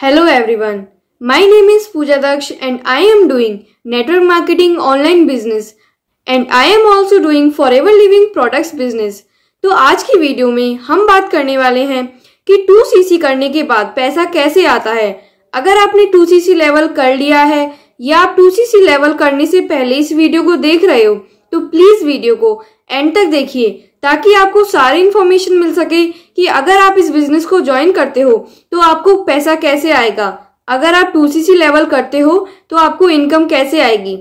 Hello everyone. My name is Pooja Daksh and I am doing network marketing online business and I am also doing forever living products business. तो आज की video में हम बात करने वाले हैं कि 2cc करने के बाद पैसा कैसे आता है अगर आपने 2cc लेवल कर लिया है या आप 2cc लेवल करने से पहले इस वीडियो को देख रहे हो तो प्लीज वीडियो को एंड तक देखिए ताकि आपको सारी इन्फॉर्मेशन मिल सके कि अगर आप इस बिजनेस को ज्वाइन करते हो तो आपको पैसा कैसे आएगा अगर आप टू सी लेवल करते हो तो आपको इनकम कैसे आएगी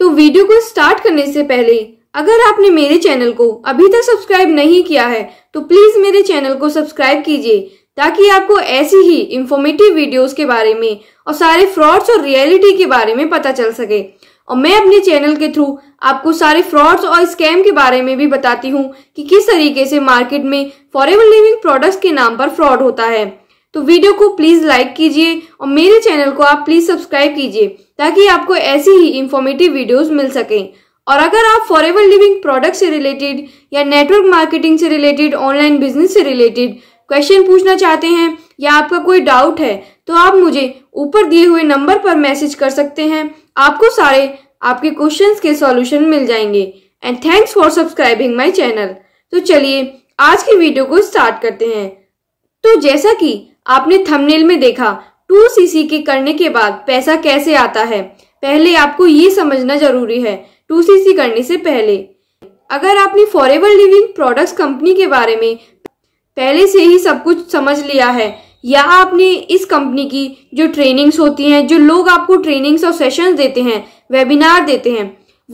तो वीडियो को स्टार्ट करने से पहले अगर आपने मेरे चैनल को अभी तक सब्सक्राइब नहीं किया है तो प्लीज मेरे चैनल को सब्सक्राइब कीजिए ताकि आपको ऐसी ही इंफॉर्मेटिव वीडियोस के बारे में और सारे फ्रॉड्स और रियलिटी के बारे में पता चल सके और मैं अपने चैनल के थ्रू आपको सारे फ्रॉड्स और स्कैम के बारे में भी बताती हूँ कि किस तरीके से मार्केट में फॉरेवर लिविंग प्रोडक्ट्स के नाम पर फ्रॉड होता है तो वीडियो को प्लीज लाइक कीजिए और मेरे चैनल को आप प्लीज सब्सक्राइब कीजिए ताकि आपको ऐसी ही इंफॉर्मेटिव वीडियोस मिल सके और अगर आप फॉरेवर लिविंग प्रोडक्ट से रिलेटेड या नेटवर्क मार्केटिंग से रिलेटेड ऑनलाइन बिजनेस से रिलेटेड क्वेश्चन पूछना चाहते हैं या आपका कोई डाउट है तो आप मुझे ऊपर दिए हुए नंबर पर मैसेज कर सकते हैं आपको सारे आपके क्वेश्चंस के सॉल्यूशन मिल जाएंगे and thanks for subscribing my channel तो चलिए आज की वीडियो को स्टार्ट करते हैं तो जैसा कि आपने थंबनेल में देखा टू सी के करने के बाद पैसा कैसे आता है पहले आपको ये समझना जरूरी है टू सी करने से पहले अगर आपने फॉरेवर लिविंग प्रोडक्ट्स कंपनी के बारे में पहले से ही सब कुछ समझ लिया है या आपने इस कंपनी की जो ट्रेनिंग्स होती हैं जो लोग आपको ट्रेनिंग्स और सेशंस देते हैं वेबिनार देते हैं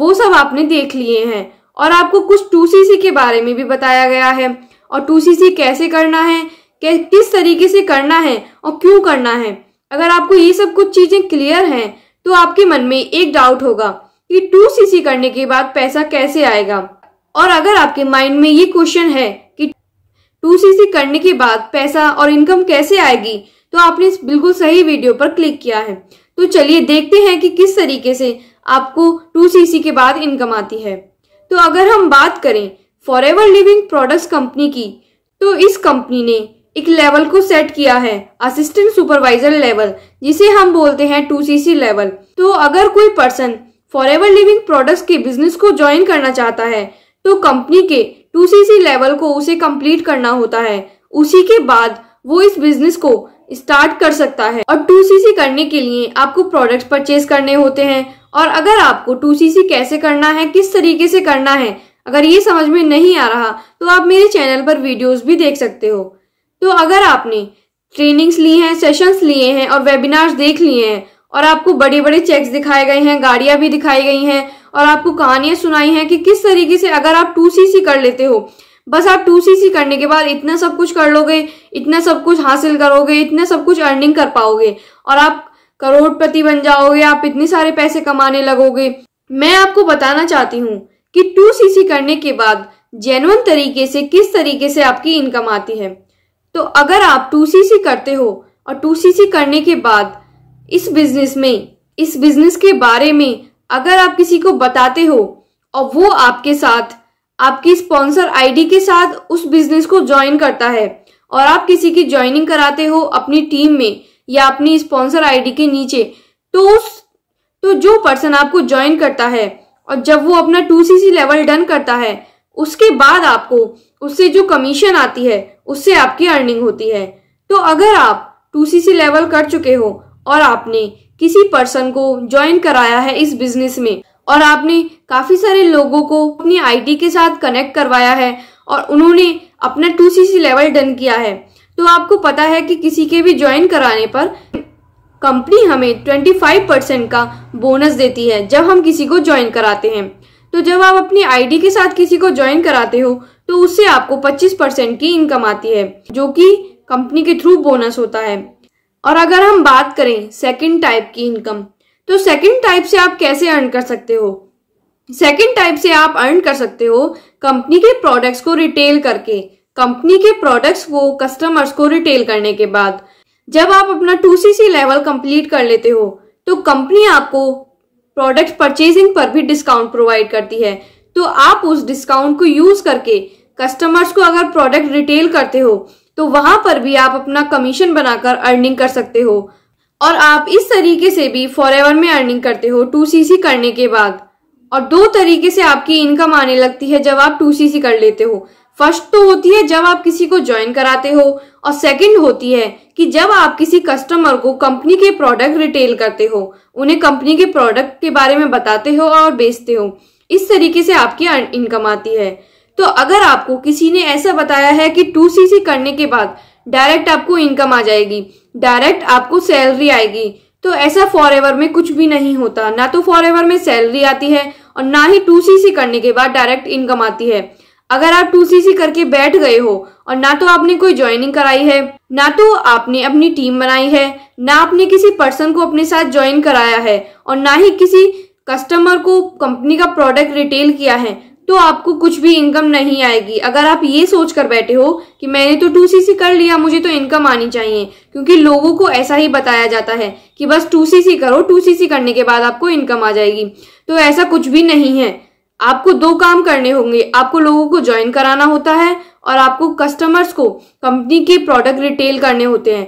वो सब आपने देख लिए हैं और आपको कुछ टू के बारे में भी बताया गया है और टू कैसे करना है किस तरीके से करना है और क्यों करना है अगर आपको ये सब कुछ चीज़ें क्लियर हैं तो आपके मन में एक डाउट होगा कि टू सी करने के बाद पैसा कैसे आएगा और अगर आपके माइंड में ये क्वेश्चन है कि टू सी करने के बाद पैसा और इनकम कैसे आएगी तो आपने इस बिल्कुल सही वीडियो पर क्लिक किया है तो चलिए देखते हैं कि किस तरीके से आपको टू सी के बाद इनकम आती है तो अगर हम बात करें forever living product company की तो इस कंपनी ने एक लेवल को सेट किया है असिस्टेंट सुपरवाइजर लेवल जिसे हम बोलते हैं टू सी लेवल तो अगर कोई person forever living products के बिजनेस को ज्वाइन करना चाहता है तो कंपनी के टू सी लेवल को उसे कंप्लीट करना होता है उसी के बाद वो इस बिजनेस को स्टार्ट कर सकता है और टू सी करने के लिए आपको प्रोडक्ट परचेज करने होते हैं और अगर आपको टू सी कैसे करना है किस तरीके से करना है अगर ये समझ में नहीं आ रहा तो आप मेरे चैनल पर वीडियोस भी देख सकते हो तो अगर आपने ट्रेनिंग्स ली हैं सेशंस लिए हैं और वेबिनार्स देख लिए हैं और आपको बड़े बड़े चेक्स दिखाए गए हैं गाड़ियां भी दिखाई गई हैं और आपको कहानियां सुनाई हैं कि किस तरीके से अगर आप टू सी सी कर लेते हो बस आप टू सी सी करने के बाद इतना सब कुछ कर लोगे इतना सब कुछ हासिल करोगे इतना सब कुछ अर्निंग कर पाओगे और आप करोड़पति बन जाओगे आप इतने सारे पैसे कमाने लगोगे मैं आपको बताना चाहती हूँ कि टू सी सी करने के बाद जेनुअन तरीके से किस तरीके से आपकी इनकम आती है तो अगर आप टू सी सी करते हो और टू सी सी करने के बाद इस बिजनेस में इस बिजनेस के बारे में अगर आप किसी को बताते हो और वो आपके साथ आपकी स्पॉन्सर आईडी के साथ उस बिजनेस को ज्वाइन करता है और आप किसी की ज्वाइनिंग कराते हो अपनी टीम में या अपनी स्पॉन्सर आईडी के नीचे तो उस तो जो पर्सन आपको ज्वाइन करता है और जब वो अपना two C C level done करता है उसके बाद आपको उससे जो कमीशन आती है उससे आपकी अर्निंग होती है तो अगर आप टू सी सी लेवल कर चुके हो और आपने किसी पर्सन को ज्वाइन कराया है इस बिजनेस में और आपने काफी सारे लोगों को अपनी आईटी के साथ कनेक्ट करवाया है और उन्होंने अपना two C C level done किया है तो आपको पता है कि किसी के भी ज्वाइन कराने पर कंपनी हमें 25 परसेंट का बोनस देती है जब हम किसी को ज्वाइन कराते हैं तो जब आप अपनी आईडी के साथ किसी को ज्वाइन कराते हो तो उससे आपको 25 परसेंट की इनकम आती है जो कि कंपनी के थ्रू बोनस होता है और अगर हम बात करें सेकंड टाइप की इनकम तो सेकंड टाइप से आप कैसे अर्न कर सकते हो सेकंड टाइप से आप अर्न कर सकते हो कंपनी के प्रोडक्ट्स को रिटेल करके कंपनी के प्रोडक्ट्स को कस्टमर्स को रिटेल करने के बाद जब आप अपना टू सी लेवल कंप्लीट कर लेते हो तो कंपनी आपको प्रोडक्ट परचेजिंग पर भी डिस्काउंट प्रोवाइड करती है तो आप उस डिस्काउंट को यूज करके कस्टमर्स को अगर प्रोडक्ट रिटेल करते हो तो वहां पर भी आप अपना कमीशन बनाकर अर्निंग कर सकते हो और आप इस तरीके से भी फॉर एवर में अर्निंग करते हो टू सी करने के बाद और दो तरीके से आपकी इनकम आने लगती है जब आप टू सी कर लेते हो फर्स्ट तो होती है जब आप किसी को ज्वाइन कराते हो और सेकंड होती है कि जब आप किसी कस्टमर को कंपनी के प्रोडक्ट रिटेल करते हो उन्हें कंपनी के प्रोडक्ट के बारे में बताते हो और बेचते हो इस तरीके से आपकी इनकम आती है तो अगर आपको किसी ने ऐसा बताया है कि टू सी सी करने के बाद डायरेक्ट आपको इनकम आ जाएगी डायरेक्ट आपको सैलरी आएगी तो ऐसा फॉर एवर में कुछ भी नहीं होता ना तो फॉर एवर में सैलरी आती है और ना ही टू सी सी करने के बाद डायरेक्ट इनकम आती है अगर आप टू सी सी करके बैठ गए हो और ना तो आपने कोई ज्वाइनिंग कराई है ना तो आपने अपनी टीम बनाई है ना आपने किसी पर्सन को अपने साथ ज्वाइन कराया है और ना ही किसी कस्टमर को कंपनी का प्रोडक्ट रिटेल किया है तो आपको कुछ भी इनकम नहीं आएगी अगर आप ये सोच कर बैठे हो कि मैंने तो टू सी सी कर लिया मुझे तो इनकम आनी चाहिए क्योंकि लोगों को ऐसा ही बताया जाता है कि बस टू सी सी करो टू सी सी करने के बाद आपको इनकम आ जाएगी तो ऐसा कुछ भी नहीं है आपको दो काम करने होंगे आपको लोगों को ज्वाइन कराना होता है और आपको कस्टमर्स को कंपनी के प्रोडक्ट रिटेल करने होते हैं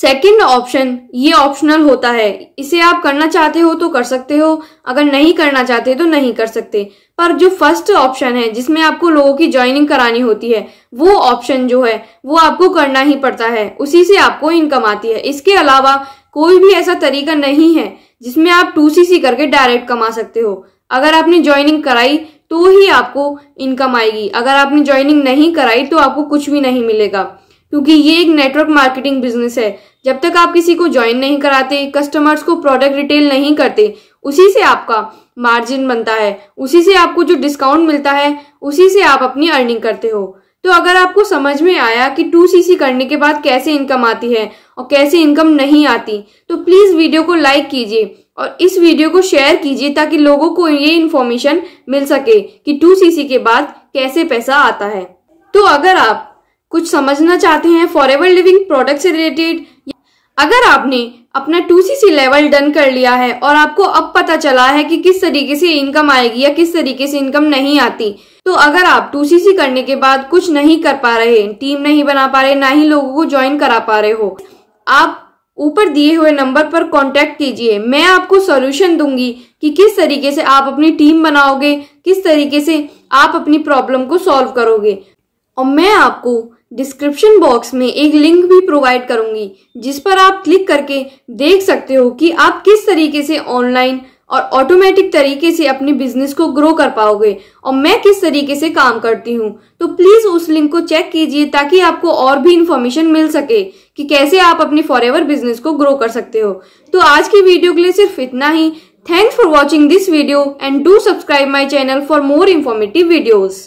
सेकंड ऑप्शन ये ऑप्शनल होता है इसे आप करना चाहते हो तो कर सकते हो अगर नहीं करना चाहते तो नहीं कर सकते पर जो फर्स्ट ऑप्शन है जिसमें आपको लोगों की ज्वाइनिंग करानी होती है वो ऑप्शन जो है वो आपको करना ही पड़ता है उसी से आपको इनकम आती है इसके अलावा कोई भी ऐसा तरीका नहीं है जिसमें आप टू सी करके डायरेक्ट कमा सकते हो अगर आपने ज्वाइनिंग कराई तो ही आपको इनकम आएगी अगर आपने ज्वाइनिंग नहीं कराई तो आपको कुछ भी नहीं मिलेगा क्योंकि ये एक नेटवर्क मार्केटिंग बिजनेस है जब तक आप किसी को ज्वाइन नहीं कराते कस्टमर्स को प्रोडक्ट रिटेल नहीं करते उसी से आपका मार्जिन बनता है उसी से आपको जो डिस्काउंट मिलता है उसी से आप अपनी अर्निंग करते हो तो अगर आपको समझ में आया कि टू सी सी करने के बाद कैसे इनकम आती है और कैसे इनकम नहीं आती तो प्लीज़ वीडियो को लाइक कीजिए और इस वीडियो को शेयर कीजिए ताकि लोगों को ये इन्फॉर्मेशन मिल सके कि टू सी सी के बाद कैसे पैसा आता है तो अगर आप कुछ समझना चाहते हैं फॉर एवर लिविंग प्रोडक्ट से रिलेटेड अगर आपने अपना टू सी लेवल डन कर लिया है और आपको अब पता चला है कि किस तरीके से इनकम आएगी या किस तरीके से इनकम नहीं आती तो अगर आप टू सी करने के बाद कुछ नहीं कर पा रहे टीम नहीं बना पा रहे ना ही लोगों को ज्वाइन करा पा रहे हो आप ऊपर दिए हुए नंबर पर कांटेक्ट कीजिए मैं आपको सॉल्यूशन दूंगी कि किस तरीके से आप अपनी टीम बनाओगे किस तरीके से आप अपनी प्रॉब्लम को सॉल्व करोगे और मैं आपको डिस्क्रिप्शन बॉक्स में एक लिंक भी प्रोवाइड करूंगी जिस पर आप क्लिक करके देख सकते हो कि आप किस तरीके से ऑनलाइन और ऑटोमेटिक तरीके से अपने बिजनेस को ग्रो कर पाओगे और मैं किस तरीके से काम करती हूँ तो प्लीज उस लिंक को चेक कीजिए ताकि आपको और भी इन्फॉर्मेशन मिल सके कि कैसे आप अपने फॉर बिजनेस को ग्रो कर सकते हो तो आज की वीडियो के लिए सिर्फ इतना ही thanks for watching this video and do subscribe my channel for more informative videos